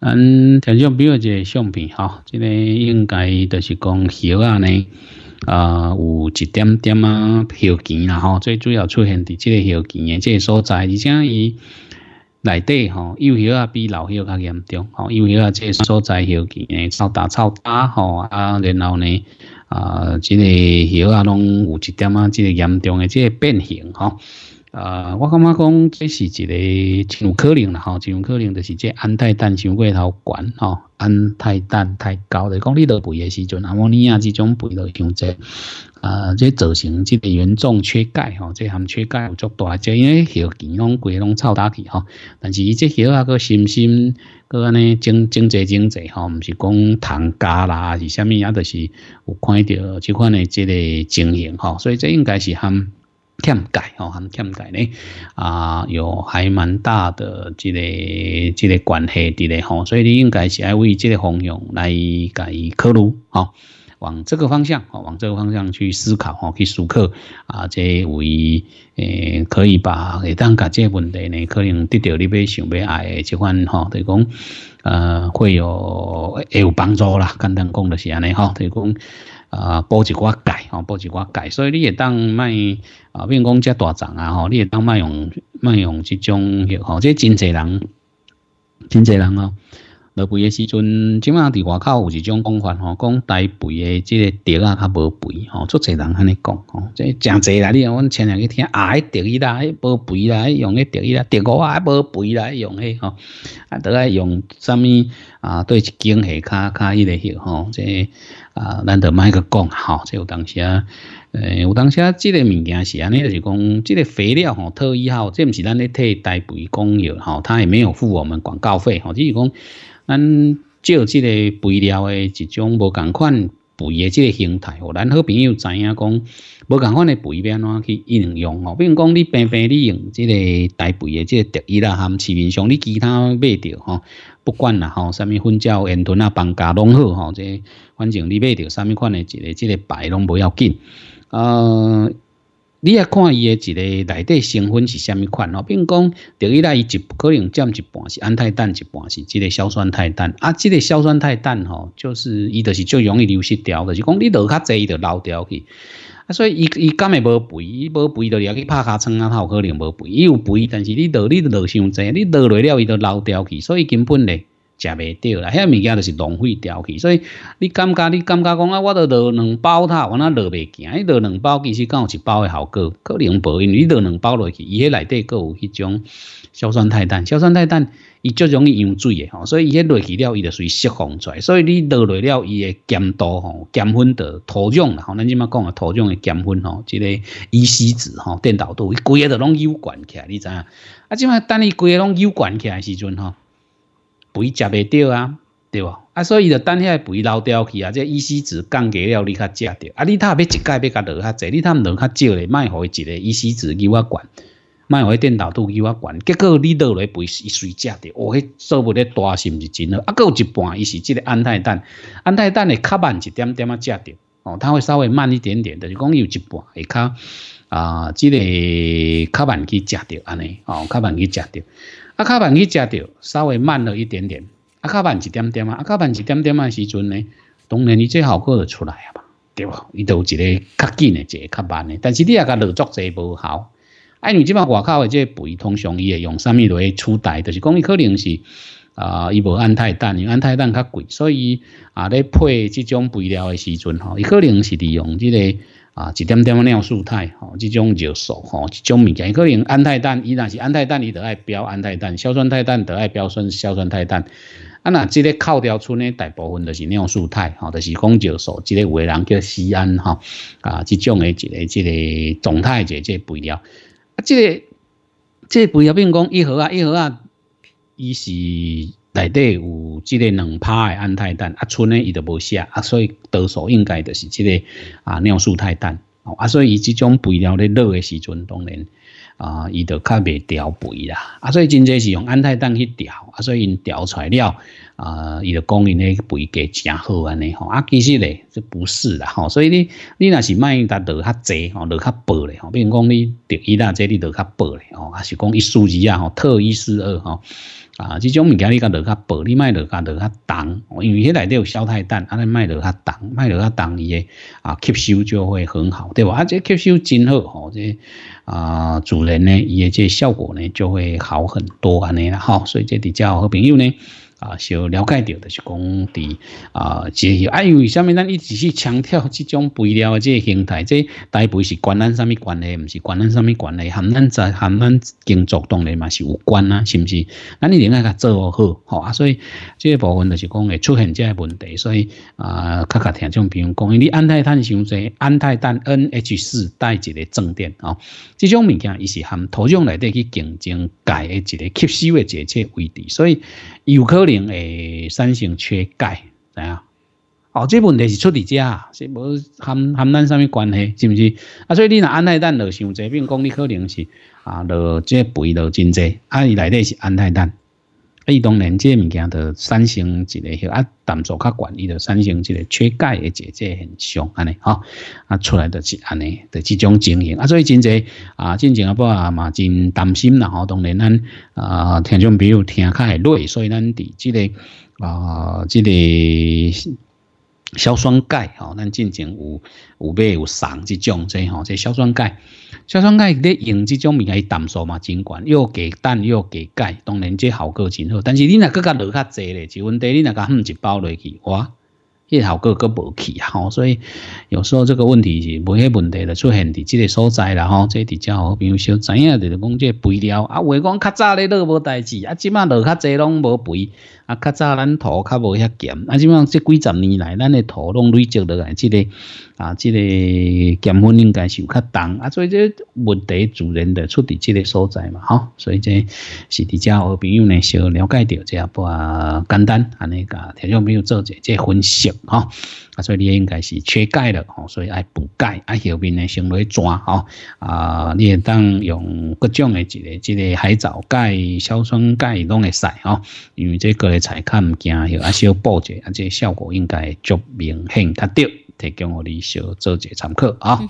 嗯，像比如个相片哈，这个应该都是讲叶啊呢，啊有一点点啊锈迹啦哈，最主要出现伫这个叶迹的这个所在，而且伊内底哈，幼叶啊比老叶较严重，吼幼叶啊这个所在叶迹呢，臭大臭大吼啊，然后呢，啊这个叶啊拢有一点啊，这个严重的这个变形哈。呃，我感觉讲，这是一个，真有可能啦吼，真有可能就是这氨态氮超过头悬吼，氨态氮太高，就讲你落肥嘅时阵，阿莫尼亚这种肥就强侪，呃，这造成即个严重缺钙吼，即含缺钙有作大，即因为血管拢规拢臭打去吼，但是伊即条啊佫新鲜，佫安尼增增侪增侪吼，唔是讲糖加啦，还是虾米，也都是有看到即款的即个情形吼，所以这应该是含。欠改哦，还欠改呢，啊，有还蛮大的这个、这个关系的嘞吼，所以你应该是爱为这个方向来改刻录哦，往这个方向哦，往这个方向去思考哦，去思考啊，这为诶，可以把会当解个问题呢，可能得到你要想要爱的这款吼，就讲呃会有会有帮助啦，简单讲就是安尼吼，就讲。啊，补一寡钙吼补一寡钙所以你也当卖啊比讲遮大肠啊吼你也当卖用卖用即种诺吼这真济人真济人吼落肥诶时阵即摆伫外口有一种讲法吼讲该肥诶即个着啊较无肥吼足济人安尼讲吼即诚济啦你若阮亲人去听啊迄着伊啦迄无肥啦迄用迄着伊啦着我啊无肥啦迄用迄吼啊都爱用啥物啊对一斤下骹较迄个诺吼这啊，咱得买个讲哈，即有当时啊，诶，有当时啊，即个物件是安尼，就是讲，即个肥料吼，特意吼，即毋是咱咧替代肥供应吼，他也没有付我们广告费吼，就是讲，咱照即个肥料诶一种无同款肥诶即个形态，吼，咱好朋友知影讲，无同款诶肥变怎去应用吼，比如讲你平平你用即个代肥诶即个特意啦，含市面上你其他买着吼，不管啦吼，啥物粉椒、烟墩啊、房价拢好吼，即。反正你买着啥物款的，一个即个牌拢不要紧。呃，你也看伊的一个内底成分是啥物款哦，并讲第一来伊就可能占一半是氨肽氮一半是即个硝酸态氮。啊，即个硝酸态氮吼，就是伊就是就容易流失掉的，是讲你落较济伊就漏掉去。啊，所以伊伊敢会无肥，伊无肥到你去拍下称啊，它有可能无肥。伊有肥，但是你落你落伤济，你落落了伊就漏掉去，所以根本嘞。食袂掉啦，遐物件就是浪费掉去。所以你感觉，你感觉讲啊，我落两包它，我那落袂行。伊落两包其实刚有一包嘅效果，可能薄，因为落两包落去，伊迄内底佫有迄种硝酸钛氮。硝酸钛氮，伊足容易溶水嘅吼，所以伊迄落去了，伊就随释放出。来。所以你落落了，伊会碱度吼，碱分到土壤啦。吼，咱即嘛讲啊，土壤嘅碱分吼，即个乙烯子吼，电导度，规个就拢攸贯起，来，你知影？啊，即嘛等伊规个拢攸贯起来嘅时阵吼。肥食袂到啊，对无？啊，所以伊就等遐肥流掉去啊。这胰丝质降低了，你较食着。啊，你他要一盖要甲落较侪，你他落较少咧，卖伊一个胰丝质伊我管，卖伊电脑度伊我管。结果你落来肥是随食着。哦，收不咧大是毋是真好？啊，佮有一半伊是即个安泰蛋，安泰蛋会较慢一点点啊，食着。哦，它会稍微慢一点点的，是讲有一半会较啊，即个较慢去食着安尼，哦，较慢去食着。阿卡慢去食着，稍微慢了一点点。阿卡慢一点点啊，阿卡慢一点点啊时阵呢，当然你最好过的出来啊嘛，对不？伊都一个较紧的，一个较慢的。但是你也甲落作者无效。哎，你即爿外口的这肥通常伊会用啥物去取代，就是讲伊可能是啊，伊无安太蛋，因为安太蛋较贵，所以啊，咧配这种肥料的时阵吼，伊可能是利用这个。啊，一点点尿素肽，吼，这种尿素，吼，这种物件伊可能氨肽氮伊若是氨肽氮，伊得爱标氨肽氮；硝酸肽氮得爱标酸硝酸肽氮。啊，那这个靠掉出呢，大部分都是尿素肽，吼，都是讲尿素，这个有诶人叫安，哈，啊，这种的，一个，这个状态，这这肥料，啊，这个，这肥料比如讲一盒啊，一盒啊，伊是。内底有即个两拍诶氨态氮，啊，剩呢伊就无写，啊，所以多数应该就是即个啊尿素态氮，啊，所以伊即种肥料咧落诶时阵，当然啊，伊就较袂调肥啦，啊，所以真侪是用氨态氮去调，啊，所以因调出来了，啊，伊就供应的肥价正好安尼吼，啊，其实咧。不是啦，吼，所以你你那是卖达得较侪，吼，得较薄嘞，吼，比如讲你一大只，你较薄嘞，吼，还是讲一数啊，吼，一四二，吼，啊，这种物件你较薄，你卖得较得较重，因为迄内底有硝太氮，安尼卖得较重，卖得较重，伊啊吸收就会很好，对吧？啊，这吸收真好，吼，这啊主人呢，伊的这效果呢就会好很多安尼啦，吼，所以这得交好朋友呢。啊，小了解到的是讲，伫啊，即个哎呦，下面咱一直去强调这种肥料的这个形态，这大部是关联什么关联，不是关联什么关联，含咱在含咱经作当然嘛是有关啊，是不是？那你另外个做好，好啊，所以这个部分就是讲会出现这个问题，所以啊，较较听众朋友讲，你氨泰碳伤对氨泰碳 N H 四带一个正电哦，这种物件伊是含土壤内底去竞争诶一个吸收的这个位置，所以。有可能会产生缺钙，知影？好，这问题是出在家，是无含含咱啥物关系，是不是？啊，所以你若安胎蛋落，像这边讲，你可能是啊，落这肥落真济，啊，伊内底是安胎蛋。伊当然地物件的产生一个许啊胆汁较悬，伊的产生一个缺钙的姐姐现象，安尼吼，啊出来的是安尼的这种情形，啊所以真侪啊进前啊不啊嘛真担心啦吼，当然咱啊听众朋友听较会累，所以咱伫即个啊即个。硝酸钙吼，咱进前有有买有送即种，即吼，即硝酸钙，硝酸钙咧用即种物件，以淡素嘛？真管又给氮又给钙，当然即效果真好。但是你若搁较落较济咧，就问题你若个含一包落去哇。一头个个无起吼，所以有时候这个问题是无迄问题就出现伫即个所在啦吼。即伫只好朋友小知影，就是讲即肥了，啊话讲较早咧都无代志，啊即马落较济拢无肥，啊较早咱土较无遐咸，啊即马即几十年来咱个土拢累积落来，即个啊即个咸分应该是较重，啊所以这问题自然的出伫即个所在嘛吼，所以这是只交好朋友呢小了解到即下不啊简单安尼甲听众朋友做者即分析。吼，所以你应该是缺钙了，吼，所以爱补钙，啊，后面呢，先来抓，吼，啊，你也当用各种的一个、一个海藻钙、硝酸钙拢会使吼，因为这个的材看唔见，啊，小补者，啊，这效果应该足明显，较对，提供我你小做者参考，啊。